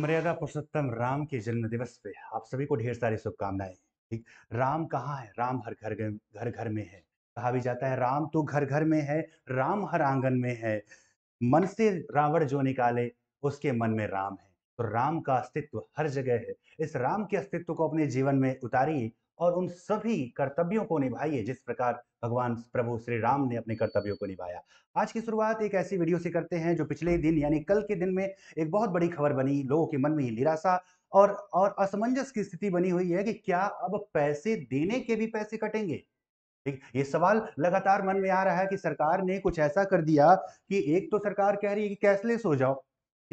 मर्यादा पुरुषोत्तम राम के जन्म दिवस पे आप सभी को ढेर सारी शुभकामनाएं ठीक राम कहाँ है राम हर घर घर घर में है कहा भी जाता है राम तो घर घर में है राम हर आंगन में है मन से रावण जो निकाले उसके मन में राम है तो राम का अस्तित्व हर जगह है इस राम के अस्तित्व को अपने जीवन में उतारिए और उन सभी कर्तव्यों को निभाइए जिस प्रकार भगवान प्रभु श्री राम ने अपने कर्तव्यों को निभाया आज की शुरुआत एक ऐसी वीडियो से करते हैं जो पिछले दिन यानी कल के दिन में एक बहुत बड़ी खबर बनी लोगों के मन में निराशा और और असमंजस की स्थिति बनी हुई है कि क्या अब पैसे देने के भी पैसे कटेंगे ठीक ये सवाल लगातार मन में आ रहा है कि सरकार ने कुछ ऐसा कर दिया कि एक तो सरकार कह रही है कि कैशलेस हो जाओ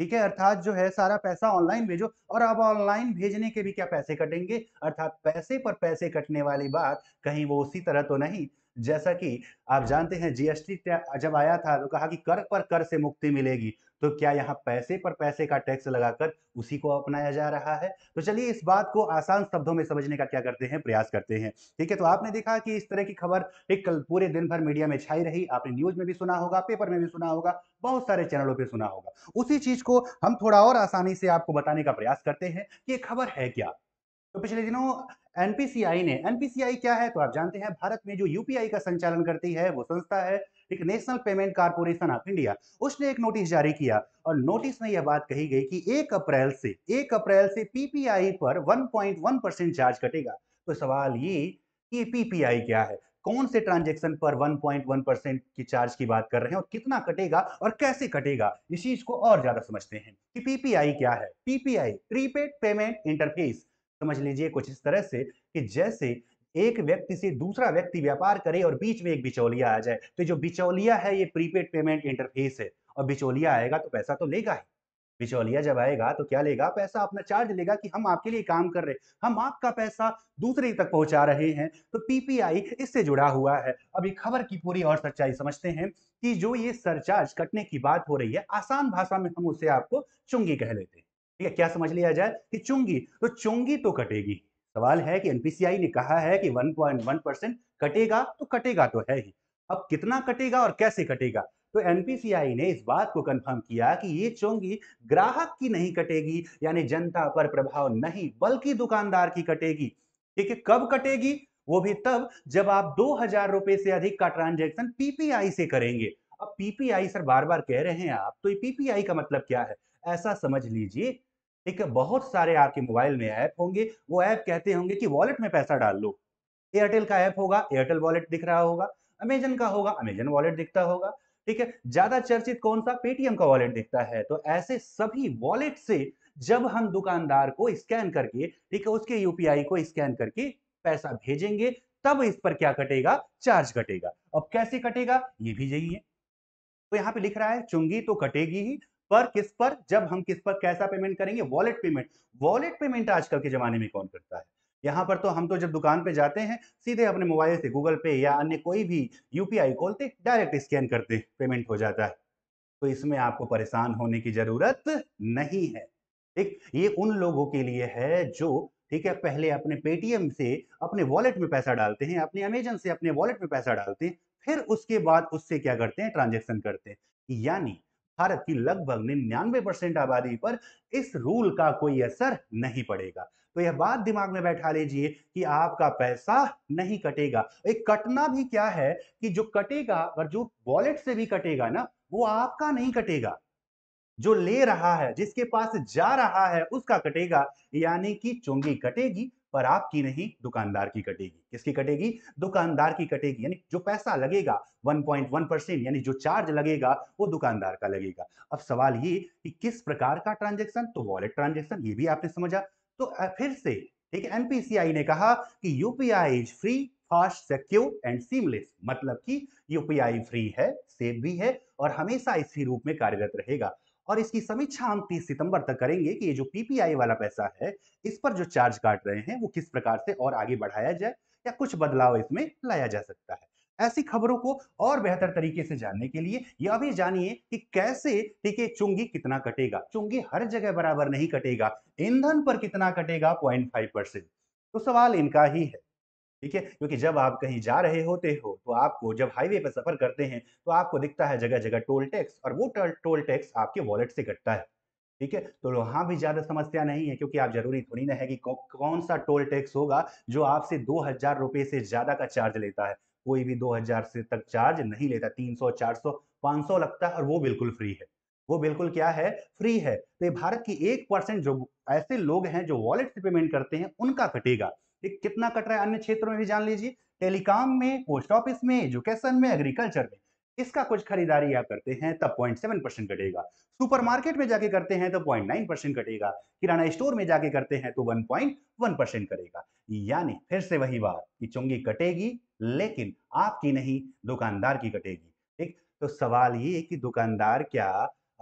ठीक है अर्थात जो है सारा पैसा ऑनलाइन भेजो और अब ऑनलाइन भेजने के भी क्या पैसे कटेंगे अर्थात पैसे पर पैसे कटने वाली बात कहीं वो उसी तरह तो नहीं जैसा कि आप जानते हैं जीएसटी जब आया था तो कहा कि कर पर कर से मुक्ति मिलेगी तो क्या यहाँ पैसे पर पैसे का टैक्स लगाकर उसी को अपनाया जा रहा है तो चलिए इस बात को आसान शब्दों में समझने का क्या करते हैं प्रयास करते हैं ठीक है तो आपने देखा कि इस तरह की खबर एक कल पूरे दिन भर मीडिया में छाई रही आपने न्यूज में भी सुना होगा पेपर में भी सुना होगा बहुत सारे चैनलों पर सुना होगा उसी चीज को हम थोड़ा और आसानी से आपको बताने का प्रयास करते हैं कि खबर है क्या तो पिछले दिनों एनपीसीआई ने एनपीसीआई क्या है तो आप जानते हैं भारत में जो यूपीआई का संचालन करती है वो संस्था है ठीक National Payment Corporation of India उसने एक नोटिस जारी किया और नोटिस में यह बात कही गई कि एक अप्रैल से एक अप्रैल से पीपीआई पर 1.1 परसेंट चार्ज कटेगा तो सवाल ये कि पीपीआई क्या है कौन से ट्रांजेक्शन पर 1.1 परसेंट की चार्ज की बात कर रहे हैं और कितना कटेगा और कैसे कटेगा इस चीज को और ज्यादा समझते हैं कि पीपीआई क्या है पीपीआई प्रीपेड पेमेंट इंटरफेस समझ लीजिए कुछ इस तरह से कि जैसे एक व्यक्ति से दूसरा व्यक्ति व्यापार करे और बीच में एक बिचौलिया आ जाए तो जो बिचौलिया है ये प्रीपेड पेमेंट इंटरफेस है और बिचौलिया आएगा तो पैसा तो लेगा ही बिचौलिया जब आएगा तो क्या लेगा पैसा अपना चार्ज लेगा कि हम आपके लिए काम कर रहे हम आपका पैसा दूसरे तक पहुंचा रहे हैं तो पीपीआई इससे जुड़ा हुआ है अभी खबर की पूरी और सच्चाई समझते हैं कि जो ये सरचार्ज कटने की बात हो रही है आसान भाषा में हम उसे आपको चुंगी कह लेते हैं ठीक है क्या समझ लिया जाए कि चुंगी तो चुंगी तो कटेगी सवाल है कि एनपीसीआई ने कहा है कि 1.1 परसेंट कटेगा तो कटेगा तो है ही अब कितना कटेगा और कैसे कटेगा तो एनपीसीआई ने इस बात को कंफर्म किया कि ये चोंगी ग्राहक की नहीं कटेगी यानी जनता पर प्रभाव नहीं बल्कि दुकानदार की कटेगी ठीक है कब कटेगी वो भी तब जब आप दो हजार रुपए से अधिक का ट्रांजेक्शन पीपीआई से करेंगे अब पीपीआई सर बार बार कह रहे हैं आप तो ये पीपीआई का मतलब क्या है ऐसा समझ लीजिए ठीक है बहुत सारे आपके मोबाइल में ऐप होंगे वो ऐप कहते होंगे कि वॉलेट में पैसा डाल लो एयरटेल का ऐप होगा एयरटेल वॉलेट दिख रहा होगा अमेजन का होगा अमेजन वॉलेट दिखता होगा ठीक है ज्यादा चर्चित कौन सा पेटीएम का वॉलेट दिखता है तो ऐसे सभी वॉलेट से जब हम दुकानदार को स्कैन करके ठीक है उसके यूपीआई को स्कैन करके पैसा भेजेंगे तब इस पर क्या कटेगा चार्ज कटेगा अब कैसे कटेगा ये भी यही है तो यहाँ पे लिख रहा है चुंगी तो कटेगी ही पर किस पर जब हम किस पर कैसा पेमेंट करेंगे वॉलेट पेमेंट वॉलेट पेमेंट आजकल के जमाने में कौन करता है यहाँ पर तो हम तो जब दुकान पे जाते हैं सीधे अपने मोबाइल से गूगल पे या अन्य कोई भी यूपीआई खोलते डायरेक्ट स्कैन करते पेमेंट हो जाता है तो इसमें आपको परेशान होने की जरूरत नहीं है ठीक ये उन लोगों के लिए है जो ठीक है पहले अपने पेटीएम से अपने वॉलेट में पैसा डालते हैं अपने अमेजन से अपने वॉलेट में पैसा डालते हैं फिर उसके बाद उससे क्या करते हैं ट्रांजेक्शन करते हैं यानी भारत की लगभग निन्यानवे परसेंट आबादी पर इस रूल का कोई असर नहीं पड़ेगा तो यह बात दिमाग में बैठा लीजिए कि आपका पैसा नहीं कटेगा एक कटना भी क्या है कि जो कटेगा अगर जो वॉलेट से भी कटेगा ना वो आपका नहीं कटेगा जो ले रहा है जिसके पास जा रहा है उसका कटेगा यानी कि चुंगी कटेगी पर आपकी नहीं दुकानदार की कटेगी किसकी कटेगी दुकानदार की कटेगी यानी जो पैसा लगेगा 1.1 परसेंट यानी जो चार्ज लगेगा वो दुकानदार का लगेगा अब सवाल ये कि किस प्रकार का ट्रांजेक्शन तो वॉलेट ट्रांजेक्शन ये भी आपने समझा तो फिर से ठीक है एनपीसीआई ने कहा कि UPI is free fast secure and seamless मतलब कि यूपीआई फ्री है सेफ भी है और हमेशा इसी रूप में कार्यरत रहेगा और इसकी समीक्षा हम 30 सितंबर तक करेंगे कि ये जो पीपीआई वाला पैसा है इस पर जो चार्ज काट रहे हैं वो किस प्रकार से और आगे बढ़ाया जाए या कुछ बदलाव इसमें लाया जा सकता है ऐसी खबरों को और बेहतर तरीके से जानने के लिए यह भी जानिए कि कैसे ठीक है चुंगी कितना कटेगा चुंगी हर जगह बराबर नहीं कटेगा ईंधन पर कितना कटेगा पॉइंट फाइव परसेंट तो सवाल इनका ही है ठीक है क्योंकि जब आप कहीं जा रहे होते हो तो आपको जब हाईवे पर सफर करते हैं तो आपको दिखता है जगह जगह टोल टैक्स और वो टोल टैक्स आपके वॉलेट से कटता है ठीक है तो वहां भी ज़्यादा समस्या नहीं है क्योंकि आप जरूरी थोड़ी ना है कि कौ, कौन सा टोल टैक्स होगा जो आपसे दो हज़ार रुपए से ज़्यादा का चार्ज लेता है कोई भी दो हज़ार से तक चार्ज नहीं लेता तीन सौ चार सौ पांच सौ लगता है और वो बिल्कुल फ्री है वो बिल्कुल क्या है फ्री है तो ये भारत की एक परसेंट जो ऐसे लोग हैं जो वॉलेट से पेमेंट करते हैं उनका कटेगा कितना कट रहा है अन्य क्षेत्रों में भी जान लीजिए टेलीकॉम में पोस्ट ऑफिस में एजुकेशन में एग्रीकल्चर में इसका कुछ खरीदारी आप करते हैं तब पॉइंट सेवन परसेंट कटेगा सुपरमार्केट में जाके करते हैं तो पॉइंट नाइन परसेंट कटेगा किराना स्टोर में जाके करते हैं तो वन पॉइंट वन परसेंट करेगा यानी फिर से वही बात कि चुंगी कटेगी लेकिन आपकी नहीं दुकानदार की कटेगी ठीक तो सवाल ये कि दुकानदार क्या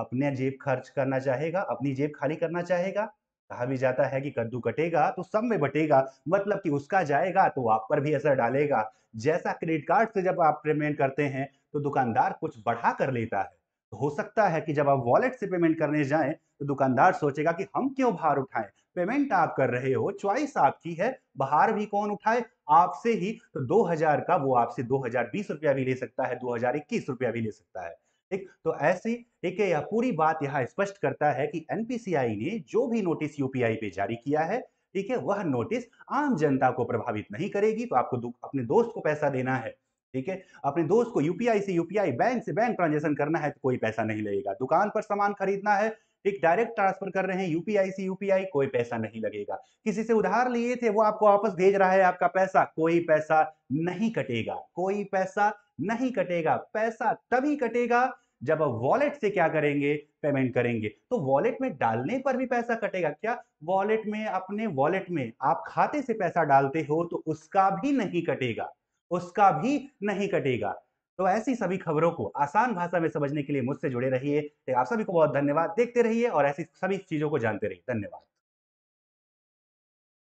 अपने जेब खर्च करना चाहेगा अपनी जेब खाली करना चाहेगा कहा भी जाता है कि कद्दू कटेगा तो सब में बटेगा मतलब कि उसका जाएगा तो आप पर भी असर डालेगा जैसा क्रेडिट कार्ड से जब आप पेमेंट करते हैं तो दुकानदार कुछ बढ़ा कर लेता है तो हो सकता है कि जब आप वॉलेट से पेमेंट करने जाएं तो दुकानदार सोचेगा कि हम क्यों भार उठाएं पेमेंट आप कर रहे हो चॉइस आपकी है बाहर भी कौन उठाए आपसे ही तो 2000 का वो आपसे 2020 रुपया भी ले सकता है 2021 रुपया भी ले सकता है ठीक तो ऐसे ठीक है यह पूरी बात यहाँ स्पष्ट करता है कि एनपीसीआई ने जो भी नोटिस यूपीआई पे जारी किया है ठीक है वह नोटिस आम जनता को प्रभावित नहीं करेगी तो आपको अपने दोस्त को पैसा देना है ठीक है अपने दोस्त को यूपीआई से यूपीआई बैंक से बैंक ट्रांजेक्शन करना है तो कोई पैसा नहीं लगेगा दुकान पर सामान खरीदना है एक डायरेक्ट ट्रांसफर कर रहे हैं यूपीआई से यूपीआई कोई पैसा नहीं लगेगा किसी से उधार लिए थे वो आपको वापस भेज रहा है आपका पैसा कोई पैसा नहीं कटेगा कोई पैसा नहीं कटेगा पैसा तभी कटेगा जब वॉलेट से क्या करेंगे पेमेंट करेंगे तो वॉलेट में डालने पर भी पैसा कटेगा क्या वॉलेट में अपने वॉलेट में आप खाते से पैसा डालते हो तो उसका भी नहीं कटेगा उसका भी नहीं कटेगा तो ऐसी सभी खबरों को आसान भाषा में समझने के लिए मुझसे जुड़े रहिए आप सभी को बहुत धन्यवाद देखते रहिए और ऐसी सभी चीज़ों को जानते रहिए धन्यवाद